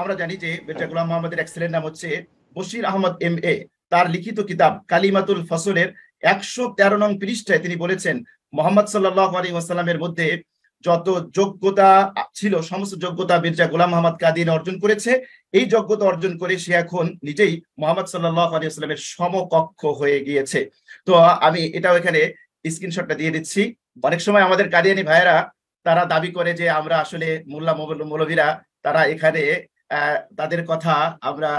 আমরা জানি যে বেটা গুলাম মোহাম্মদের এক্সেলেন্ট নাম হচ্ছে বশির আহমদ এম এ তার লিখিত কিতাব কালিমাতুল ফসলের একশো তেরো নং পৃষ্ঠায় তিনি বলেছেন মোহাম্মদ সাল্লাহ আলী ওয়াসাল্লামের মধ্যে যত যোগ্যতা ছিল সমস্ত যোগ্যতা মির্জা গোলাম মোহাম্মদ কাদিন অর্জন করেছে এই যোগ্যতা অর্জন করে সে এখন নিজেই মোহাম্মদ সাল্লাহ আলী আসলামের সমকক্ষ হয়ে গিয়েছে তো আমি এটাও এখানে স্ক্রিনশটটা দিয়ে দিচ্ছি অনেক সময় আমাদের কাদিয়ানি ভাইয়েরা তারা দাবি করে যে আমরা আসলে মোল্লা মৌলভীরা তারা এখানে তাদের কথা আমরা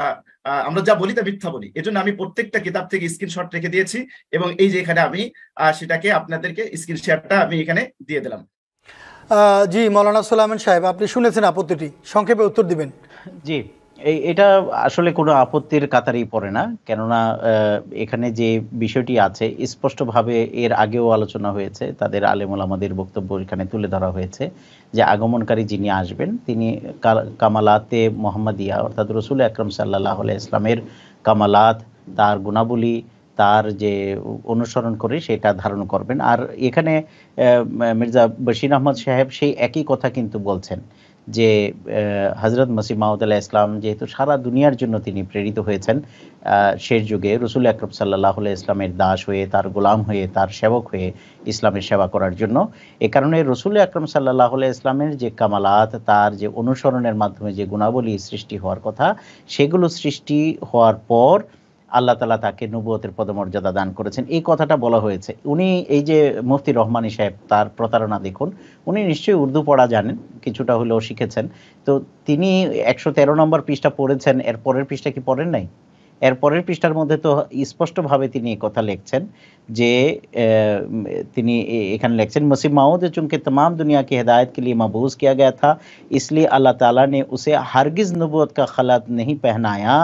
আমরা যা বলি তা মিথ্যা বলি এজন্য আমি প্রত্যেকটা কিতাব থেকে স্ক্রিনশট রেখে দিয়েছি এবং এই যে এখানে আমি সেটাকে আপনাদেরকে স্ক্রিন শেয়ারটা আমি এখানে দিয়ে দিলাম জি মৌলানা সোলামন সাহেব আপনি শুনেছেন আপত্তিটি সংক্ষেপে উত্তর দিবেন জি এই এটা আসলে কোনো আপত্তির কাতারেই পড়ে না কেননা এখানে যে বিষয়টি আছে স্পষ্টভাবে এর আগেও আলোচনা হয়েছে তাদের আলেমুল আমাদের বক্তব্য এখানে তুলে ধরা হয়েছে যে আগমনকারী যিনি আসবেন তিনি কামালাতে মোহাম্মদিয়া অর্থাৎ রসুল আকরম সাল্লাহ ইসলামের কামালাত তার গুণাবলী তার যে অনুসরণ করে সেটা ধারণ করবেন আর এখানে মির্জা বশির আহমদ সাহেব সেই একই কথা কিন্তু বলছেন যে হজরত মসিম মাহমুদুল্লাহ ইসলাম যেহেতু সারা দুনিয়ার জন্য তিনি প্রেরিত হয়েছেন শেষ যুগে রসুল আকরব সাল্লাহ ইসলামের দাস হয়ে তার গোলাম হয়ে তার সেবক হয়ে ইসলামের সেবা করার জন্য এ কারণে রসুল আকরম সাল্লাহ ইসলামের যে কামালাত তার যে অনুসরণের মাধ্যমে যে গুণাবলী সৃষ্টি হওয়ার কথা সেগুলো সৃষ্টি হওয়ার পর আল্লাহ তালা তাকে নবুয়তের পদমর্যাদা দান করেছেন এই কথাটা বলা হয়েছে উনি এই যে মুফতি রহমানি সাহেব তার প্রতারণা দেখুন উনি নিশ্চয়ই উর্দু পড়া জানেন কিছুটা হলেও শিখেছেন তো তিনি একশো তেরো নম্বর পৃষ্ঠা পড়েছেন এর পরের পৃষ্ঠা কি পড়েন নাই এর পরের পৃষ্ঠার तो स्पष्ट স্পষ্টভাবে তিনি কথা লিখছেন যে তিনি এখানে লিখছেন मसीह माऊद चूँकि तमाम दुनिया की हिदायत के लिए मबूज़ किया गया था इसलिए अल्लाह ताला ने उसे हरगिज़ नबूत का खलत नहीं पहनाया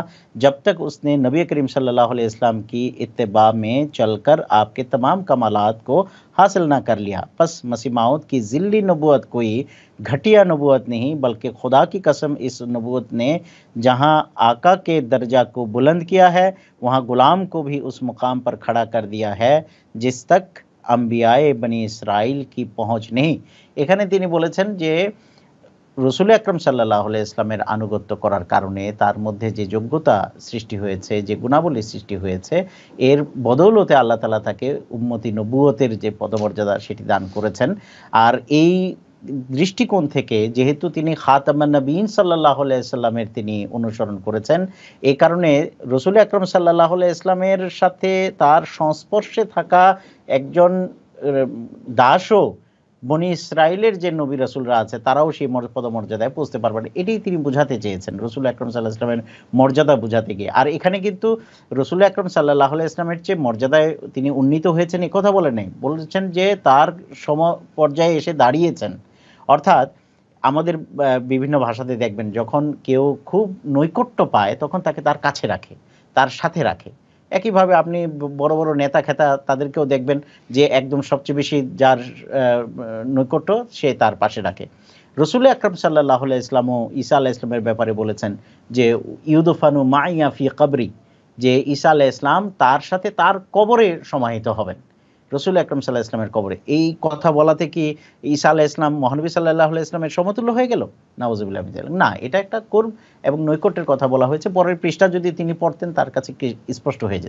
जब तक उसने नबी करीम सल्लल्लाहु अलैहि वसल्लम की इत्तबा में चलकर आपके तमाम कमालात को हासिल ना कर लिया बस मसीह माऊद की ज़िली नबूत कोई घटिया नबूत नहीं बल्कि खुदा की कसम इस नबूत ने जहाँ आका के दर्जा को बुलंद किया है वहाँ ग़ुलाम को भी उस मुकाम पर खड़ा कर दिया है जिस तक আম্বিয়ায়ে বনি ইসরায়েল কি পৌঁছ নেই এখানে তিনি বলেছেন যে রসুল আকরম সাল্লাহ ইসলামের আনুগত্য করার কারণে তার মধ্যে যে যোগ্যতা সৃষ্টি হয়েছে যে গুণাবলী সৃষ্টি হয়েছে এর বদৌলতে আল্লাহ তালা তাকে উম্মতি নবুয়তের যে পদমর্যাদা সেটি দান করেছেন আর এই দৃষ্টিকোণ থেকে যেহেতু তিনি খাতামা নবীন সাল্লাহ আলাইসাল্লামের তিনি অনুসরণ করেছেন এ কারণে রসুল আকরম সাল্লাহ ইসলামের সাথে তার সংস্পর্শে থাকা একজন দাসও বনি ইসরায়েলের যে নবী রসুলরা আছে তারাও সেই পদমর্যাদায় পৌঁছতে পারবেন এটাই তিনি বুঝাতে চেয়েছেন রসুল আকরম সাল্লাহ ইসলামের মর্যাদা বুঝাতে গিয়ে আর এখানে কিন্তু রসুল আকরম সাল্লাহ ইসলামের চেয়ে মর্যাদায় তিনি উন্নীত হয়েছেন এ কথা বলে নেই বলেছেন যে তার সম পর্যায়ে এসে দাঁড়িয়েছেন অর্থাৎ আমাদের বিভিন্ন ভাষাতে দেখবেন যখন কেউ খুব নৈকট্য পায় তখন তাকে তার কাছে রাখে তার সাথে রাখে একইভাবে আপনি বড় বড় নেতা খেতা তাদেরকেও দেখবেন যে একদম সবচেয়ে বেশি যার নৈকট্য সে তার পাশে রাখে রসুল আকরম সাল্লাহ ইসলামও ঈসা আল্লাহ ইসলামের ব্যাপারে বলেছেন যে ইউদুফানু মা ফি কবরি যে ঈসা আল্লাহ ইসলাম তার সাথে তার কবরে সমাহিত হবেন রসুল আকরম সাল্লাহ ইসলামের কবরে এই কথা বলাতে কি ঈসা আল্লাহ ইসলাম মহানবী সাল্লাহ ইসলামের সমতুল্য হয়ে গেল নওয়াজবুল্লাহ না এটা একটা কর্ম এবং নৈকট্যের কথা বলা হয়েছে পরের পৃষ্ঠা যদি তিনি পড়তেন তার কাছে স্পষ্ট হয়ে যেত